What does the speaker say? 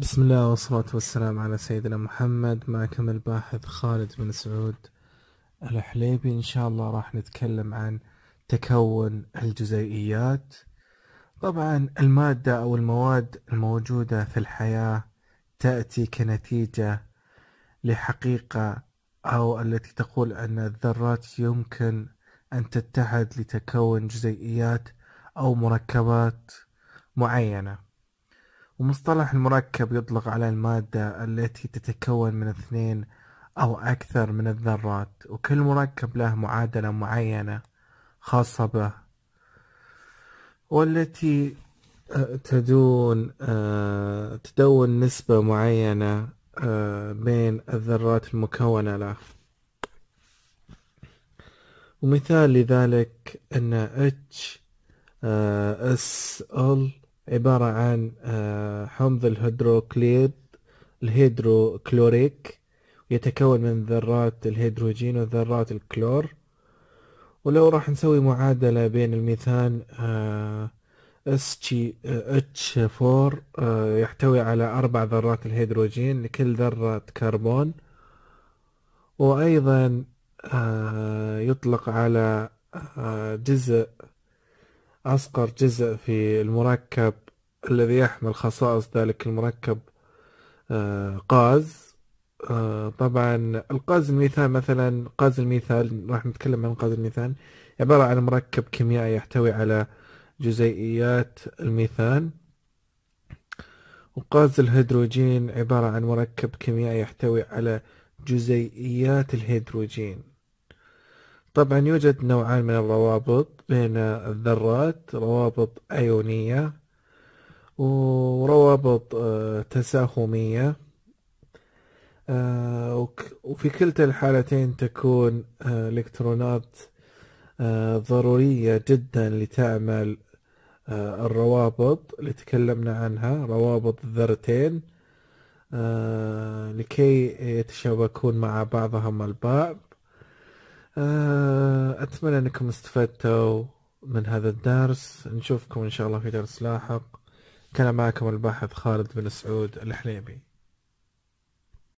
بسم الله والصلاة والسلام على سيدنا محمد معكم الباحث خالد بن سعود الحليبي إن شاء الله راح نتكلم عن تكون الجزيئيات طبعا المادة أو المواد الموجودة في الحياة تأتي كنتيجة لحقيقة أو التي تقول أن الذرات يمكن أن تتحد لتكون جزيئيات أو مركبات معينة ومصطلح المركب يطلق على المادة التي تتكون من اثنين أو أكثر من الذرات وكل مركب له معادلة معينة خاصة به والتي آه، تدون آه، تدون نسبة معينة آه، بين الذرات المكونة له ومثال لذلك أن H S L عبارة عن آه، حمض الهيدروكليد الهيدروكلوريك يتكون من ذرات الهيدروجين وذرات الكلور ولو راح نسوي معادلة بين الميثان آه، SH4 آه، يحتوي على أربع ذرات الهيدروجين لكل ذرة كربون وأيضا يطلق على جزء أصغر جزء في المركب الذي يحمل خصائص ذلك المركب آه، قاز آه، طبعا القاز الميثان مثلا قاز الميثان راح نتكلم عن قاز الميثان عبارة عن مركب كيميائي يحتوي على جزيئيات الميثان وقاز الهيدروجين عبارة عن مركب كيميائي يحتوي على جزيئيات الهيدروجين طبعا يوجد نوعان من الروابط بين الذرات روابط أيونية وروابط آه، تساهمية آه، وفي كلتا الحالتين تكون آه، إلكترونات ضرورية جدا لتعمل الروابط اللي تكلمنا عنها روابط الذرتين لكي يتشابكون مع بعضهم البعض أتمنى أنكم استفدتوا من هذا الدرس نشوفكم إن شاء الله في درس لاحق كان معكم الباحث خالد بن سعود الحليبي